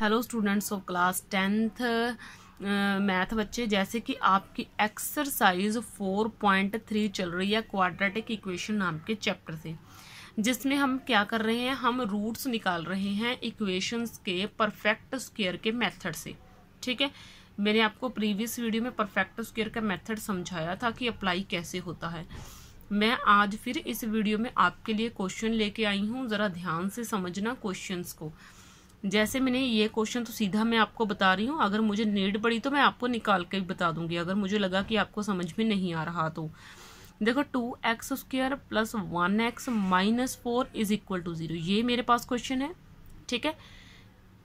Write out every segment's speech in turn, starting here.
hello students of class tenth math बच्चे जैसे कि आपकी एक्सरसाइज फोर पॉइंट थ्री चल रही है क्वाड्रेटिक इक्वेशन नाम के चैप्टर से जिसमें हम क्या कर रहे हैं हम रूट्स निकाल रहे हैं इक्वेशंस के परफेक्ट स्क्वेयर के मेथड से ठीक है मैंने आपको प्रीवियस वीडियो में परफेक्ट स्क्वेयर का मेथड समझाया था कि अप्लाई कैसे होता है मैं आज फिर इस वीडियो में आपके लिए क्वेश्चन लेके आई हूँ ज़रा ध्यान से समझना क्वेश्चंस को जैसे मैंने ये क्वेश्चन तो सीधा मैं आपको बता रही हूँ अगर मुझे नीड पड़ी तो मैं आपको निकाल के भी बता दूंगी अगर मुझे लगा कि आपको समझ में नहीं आ रहा तो देखो two x square plus one x minus four is equal to zero ये मेरे पास क्वेश्चन है ठीक है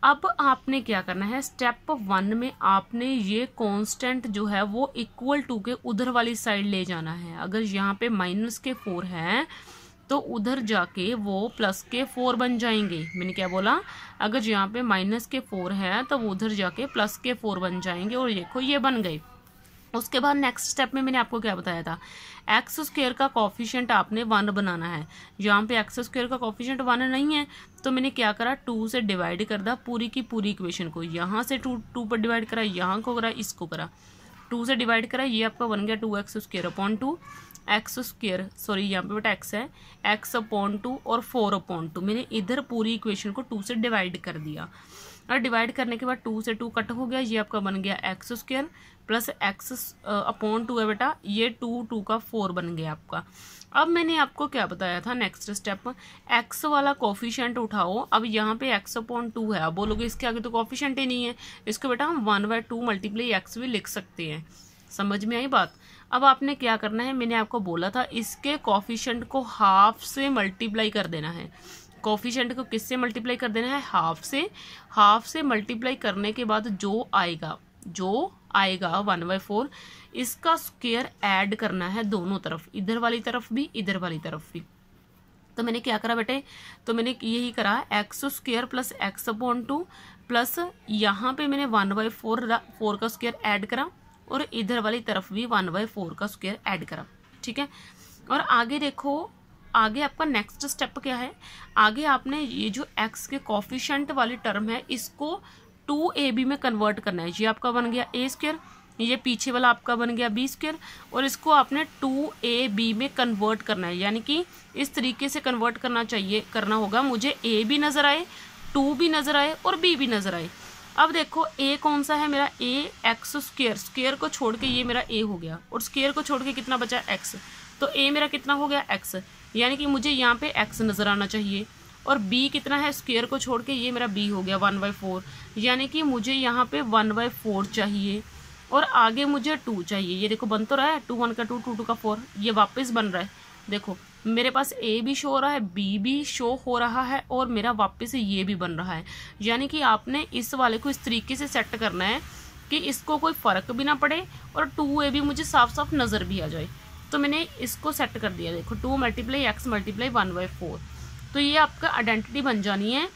अब आपने क्या करना है स्टेप वन में आपने ये कांस्टेंट जो है वो इक्वल टू के उधर वाली साइड ले जाना है अगर यहाँ पे माइनस के फोर है तो उधर जाके वो प्लस के फोर बन जाएंगे मैंने क्या बोला अगर यहाँ पे माइनस के फोर है तो वो उधर जाके प्लस के फोर बन जाएंगे और देखो ये बन गए उसके बाद नेक्स्ट स्टेप में मैंने आपको क्या बताया था एक्स स्क्र का कॉफिशेंट आपने वन बनाना है यहाँ पे एक्स स्क्वेयर का कॉफिशेंट वन नहीं है तो मैंने क्या करा टू से डिवाइड कर दा पूरी की पूरी इक्वेशन को यहाँ से टू टू पर डिवाइड करा यहाँ को करा इसको करा टू से डिवाइड करा ये आपका बन गया two x square upon two x square sorry यहाँ पे बेटा एक्स है एक्स अपॉन टू और फोर अपॉन टू मैंने इधर पूरी इक्वेशन को टू से डिवाइड कर दिया और डिवाइड करने के बाद टू से टू कट हो गया ये आपका बन गया x square plus x upon two है बेटा ये टू टू का फोर बन गया आपका अब मैंने आपको क्या बताया था नेक्स्ट स्टेप एक्स वाला कॉफिशेंट उठाओ अब यहाँ पे एक्स अपॉन टू है अब बोलोगे इसके आगे तो कॉफिशेंट ही नहीं है इसको बेटा हम one by two multiply x भी लिख सकते हैं समझ में आई बात अब आपने क्या करना है मैंने आपको बोला था इसके कॉफिशेंट को हाफ से मल्टीप्लाई कर देना है कोफिशेंट को किससे मल्टीप्लाई कर देना है हाफ से हाफ से मल्टीप्लाई करने के बाद जो आएगा जो आएगा वन बाय फोर इसका स्क्वेयर ऐड करना है दोनों तरफ इधर वाली तरफ भी इधर वाली तरफ भी तो मैंने क्या करा बेटे तो मैंने यही करा x square plus x upon two plus यहाँ पे मैंने वन बाई फोर फोर का स्क्वेयर ऐड करा और इधर वाली तरफ भी वन बाई फोर का स्क्वेयर ऐड करा ठीक है और आगे देखो आगे आपका नेक्स्ट स्टेप क्या है आगे आपने ये जो एक्स के कॉफिशेंट वाली टर्म है इसको टू ए बी में कन्वर्ट करना है ये आपका बन गया ए स्क्र ये पीछे वाला आपका बन गया बी स्क्र और इसको आपने टू ए बी में कन्वर्ट करना है यानी कि इस तरीके से कन्वर्ट करना चाहिए करना होगा मुझे ए भी नज़र आए टू भी नज़र आए और बी भी नज़र आए अब देखो ए कौन सा है मेरा ए एक्स स्क्र स्क्वेयर को छोड़ के ये मेरा ए हो गया और स्क्वेयर को छोड़ के कितना बचा एक्स तो ए मेरा कितना हो गया एक्स यानी कि मुझे यहाँ पे एक्स नज़र आना चाहिए और बी कितना है स्क्वेयर को छोड़ के ये मेरा बी हो गया वन बाई फोर यानी कि मुझे यहाँ पे वन बाई फोर चाहिए और आगे मुझे टू चाहिए ये देखो बन तो रहा है टू वन का टू टू टू का फोर ये वापस बन रहा है देखो मेरे पास ए भी शो हो रहा है बी भी शो हो रहा है और मेरा वापस ये भी बन रहा है यानी कि आपने इस वाले को इस तरीके से सेट करना है कि इसको कोई फ़र्क भी ना पड़े और टू ए भी मुझे साफ साफ नज़र भी आ जाए तो मैंने इसको सेट कर दिया देखो two multiply x multiply one by four तो ये आपका आइडेंटिटी बन जानी है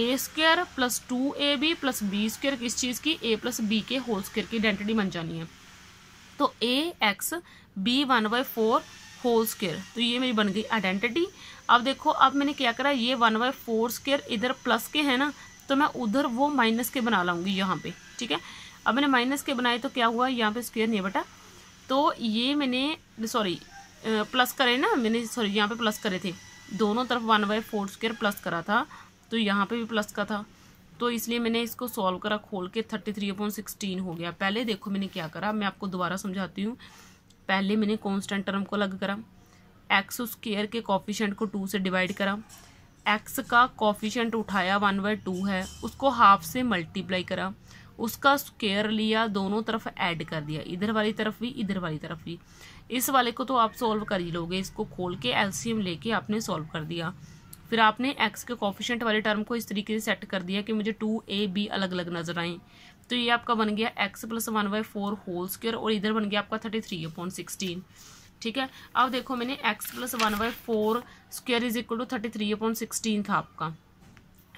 A square plus two A B plus B square किस चीज़ की ए प्लस बी के होल स्क्र की आइडेंटिटी बन जानी है तो A x B one by four whole square तो ये मेरी बन गई आइडेंटिटी अब देखो अब मैंने क्या करा ये वन बाई फोर स्केयर इधर प्लस के है ना तो मैं उधर वो माइनस के बना लाऊंगी यहाँ पे ठीक है अब मैंने माइनस के बनाए तो क्या हुआ यहाँ पे स्केयर नहीं बटा तो ये मैंने सॉरी प्लस करे ना मैंने सॉरी यहाँ पे प्लस करे थे दोनों तरफ one by four square plus करा था तो यहाँ पे भी प्लस का था तो इसलिए मैंने इसको सॉल्व करा खोल के थर्टी थ्री अपॉइंट सिक्सटीन हो गया पहले देखो मैंने क्या करा मैं आपको दोबारा समझाती हूँ पहले मैंने कॉन्स्टेंट टर्म को अलग करा एक्स स्केयर के कॉफिशेंट को टू से डिवाइड करा एक्स का कॉफिशेंट उठाया वन बाई टू है उसको हाफ से मल्टीप्लाई करा उसका स्क्वेयर लिया दोनों तरफ ऐड कर दिया इधर वाली तरफ भी इधर वाली तरफ भी इस वाले को तो आप सॉल्व कर ही लोगे इसको खोल के एलसीएम लेके आपने सॉल्व कर दिया फिर आपने एक्स के कॉफिशेंट वाले टर्म को इस तरीके से सेट कर दिया कि मुझे टू ए बी अलग अलग नजर आए तो ये आपका बन गया x plus one by four whole square और इधर बन गया आपका थर्टी थ्री अपॉइंट सिक्सटीन ठीक है अब देखो मैंने x plus one by four square is equal to thirty three upon sixteen था आपका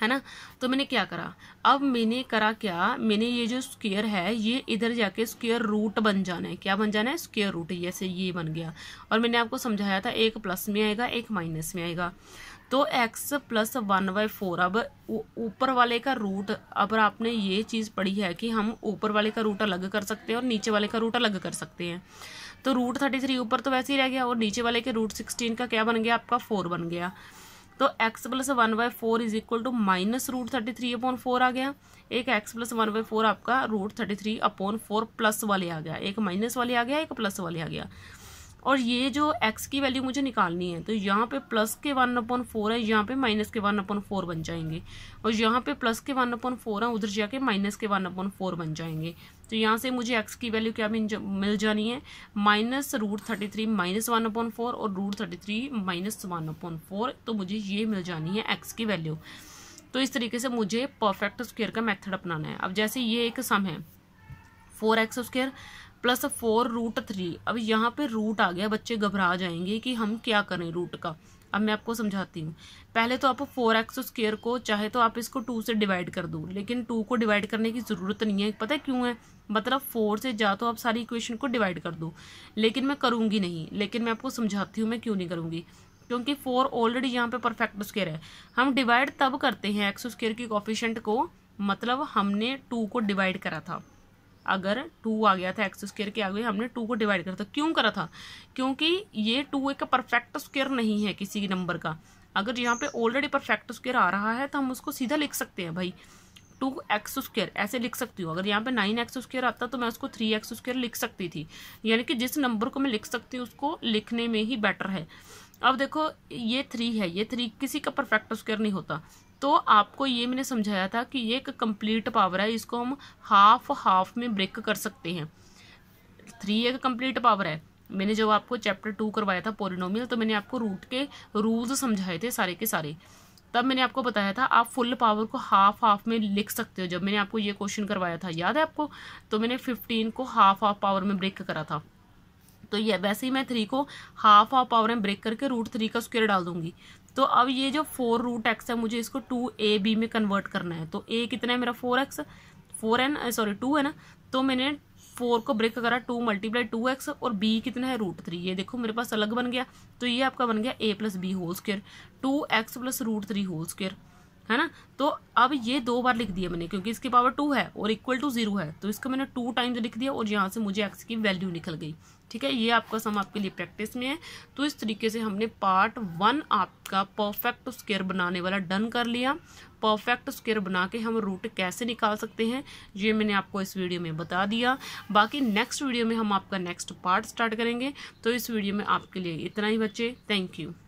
है ना तो मैंने क्या करा अब मैंने करा क्या मैंने ये जो स्क्वेयर है ये इधर जाके स्क्वेयर रूट बन जाना है क्या बन जाना है स्क्वेयर रूट जैसे ये बन गया और मैंने आपको समझाया था एक प्लस में आएगा एक माइनस में आएगा तो x plus one by four अब ऊपर वाले का रूट अब आपने ये चीज़ पढ़ी है कि हम ऊपर वाले का रूट अलग कर सकते हैं और नीचे वाले का रूट अलग कर सकते हैं तो रूट थर्टी थ्री ऊपर तो वैसे ही रह गया और नीचे वाले के रूट सिक्सटीन का क्या बन गया आपका फोर बन गया तो x plus one by four is equal to minus root thirty three upon four आ गया एक x plus one by four आपका root thirty three upon four plus वाले आ गया एक माइनस वाले आ गया एक प्लस वाले आ गया और ये जो x की वैल्यू मुझे निकालनी है तो यहाँ पे प्लस के वन अपॉन फोर है यहाँ पे माइनस के वन अपॉन फोर बन जाएंगे और यहाँ पे प्लस के वन अपॉन फोर है उधर जाके माइनस के वन अपॉन फोर बन जाएंगे तो यहाँ से मुझे x की वैल्यू क्या मिल जानी है minus root thirty three minus one upon four और root thirty three minus one upon four तो मुझे ये मिल जानी है एक्स की वैल्यू तो इस तरीके से मुझे परफेक्ट स्क्वेयर का मेथड अपनाना है अब जैसे ये एक सम है four x square plus four root three अब यहाँ पे रूट आ गया बच्चे घबरा जाएंगे कि हम क्या करें रूट का अब मैं आपको समझाती हूँ पहले तो आप फोर एक्स स्केयर को चाहे तो आप इसको टू से डिवाइड कर दो लेकिन टू को डिवाइड करने की ज़रूरत नहीं है पता है क्यों है मतलब फोर से जा तो आप सारी इक्वेशन को डिवाइड कर दो लेकिन मैं करूँगी नहीं लेकिन मैं आपको समझाती हूँ मैं क्यों नहीं करूँगी क्योंकि फोर ऑलरेडी यहाँ पर परफेक्ट स्केयर है हम डिवाइड तब करते हैं एक्स स्केयर की कॉफिशेंट को मतलब हमने टू को डिवाइड करा था अगर टू आ गया था एक्स स्क्र के आगे हमने टू को डिवाइड करा था क्यों करा था क्योंकि ये टू एक परफेक्ट स्क्र नहीं है किसी नंबर का अगर यहाँ पे ऑलरेडी परफेक्ट स्क्वेयर आ रहा है तो हम उसको सीधा लिख सकते हैं भाई टू एक्स स्क्र ऐसे लिख सकती हूँ अगर यहाँ पे नाइन एक्स स्क्र आता तो मैं उसको थ्री एक्स स्क्र लिख सकती थी यानी कि जिस नंबर को मैं लिख सकती हूँ उसको लिखने में ही बेटर है अब देखो ये थ्री है ये थ्री किसी का परफेक्ट स्क्वेयर नहीं होता तो आपको ये मैंने समझाया था कि ये एक कंप्लीट पावर है इसको हम हाफ हाफ में ब्रेक कर सकते हैं थ्री एक कंप्लीट पावर है मैंने जब आपको चैप्टर टू करवाया था पोरिनोम तो मैंने आपको रूट के रूल्स समझाए थे सारे के सारे तब मैंने आपको बताया था आप फुल पावर को हाफ हाफ में लिख सकते हो जब मैंने आपको ये क्वेश्चन करवाया था याद है आपको तो मैंने फिफ्टीन को हाफ हाफ पावर में ब्रेक करा था तो ये वैसे ही मैं थ्री को हाफ हाफ पावर में ब्रेक करके रूट थ्री का स्क्वेयर डाल दूंगी तो अब ये जो फोर रूट एक्स है मुझे इसको टू ए बी में कन्वर्ट करना है तो ए कितना है मेरा four x four n sorry two है ना तो मैंने फोर को ब्रेक करा टू मल्टीप्लाई टू एक्स और बी कितना है रूट थ्री ये देखो मेरे पास अलग बन गया तो ये आपका बन गया A plus B whole square two x plus root three whole square है ना तो अब ये दो बार लिख दिया मैंने क्योंकि इसकी पावर टू है और इक्वल टू जीरो है तो इसको मैंने टू टाइम्स लिख दिया और यहाँ से मुझे एक्स की वैल्यू निकल गई ठीक है ये आपका सम आपके लिए प्रैक्टिस में है तो इस तरीके से हमने पार्ट वन आपका परफेक्ट स्केयर बनाने वाला डन कर लिया परफेक्ट स्केयर बना के हम रूट कैसे निकाल सकते हैं ये मैंने आपको इस वीडियो में बता दिया बाकी नेक्स्ट वीडियो में हम आपका नेक्स्ट पार्ट स्टार्ट करेंगे तो इस वीडियो में आपके लिए इतना ही बच्चे थैंक यू